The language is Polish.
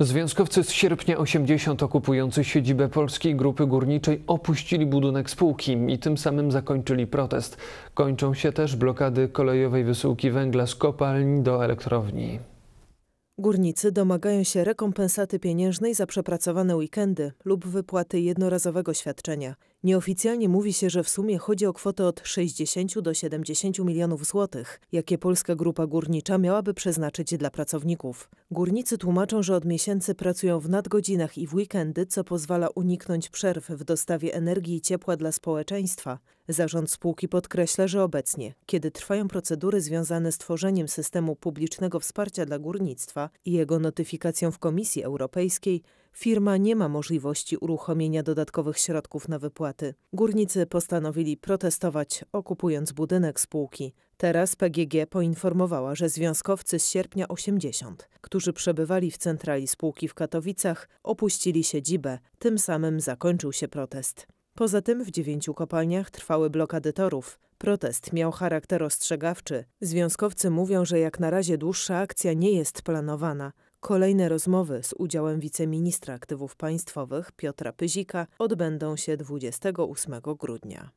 Związkowcy z sierpnia 80 okupujący siedzibę Polskiej Grupy Górniczej opuścili budynek spółki i tym samym zakończyli protest. Kończą się też blokady kolejowej wysyłki węgla z kopalń do elektrowni. Górnicy domagają się rekompensaty pieniężnej za przepracowane weekendy lub wypłaty jednorazowego świadczenia. Nieoficjalnie mówi się, że w sumie chodzi o kwotę od 60 do 70 milionów złotych, jakie Polska Grupa Górnicza miałaby przeznaczyć dla pracowników. Górnicy tłumaczą, że od miesięcy pracują w nadgodzinach i w weekendy, co pozwala uniknąć przerw w dostawie energii i ciepła dla społeczeństwa. Zarząd spółki podkreśla, że obecnie, kiedy trwają procedury związane z tworzeniem systemu publicznego wsparcia dla górnictwa i jego notyfikacją w Komisji Europejskiej, firma nie ma możliwości uruchomienia dodatkowych środków na wypłaty. Górnicy postanowili protestować, okupując budynek spółki. Teraz PGG poinformowała, że związkowcy z sierpnia 80, którzy przebywali w centrali spółki w Katowicach, opuścili siedzibę, tym samym zakończył się protest. Poza tym w dziewięciu kopalniach trwały blokady torów. Protest miał charakter ostrzegawczy. Związkowcy mówią, że jak na razie dłuższa akcja nie jest planowana. Kolejne rozmowy z udziałem wiceministra aktywów państwowych Piotra Pyzika odbędą się 28 grudnia.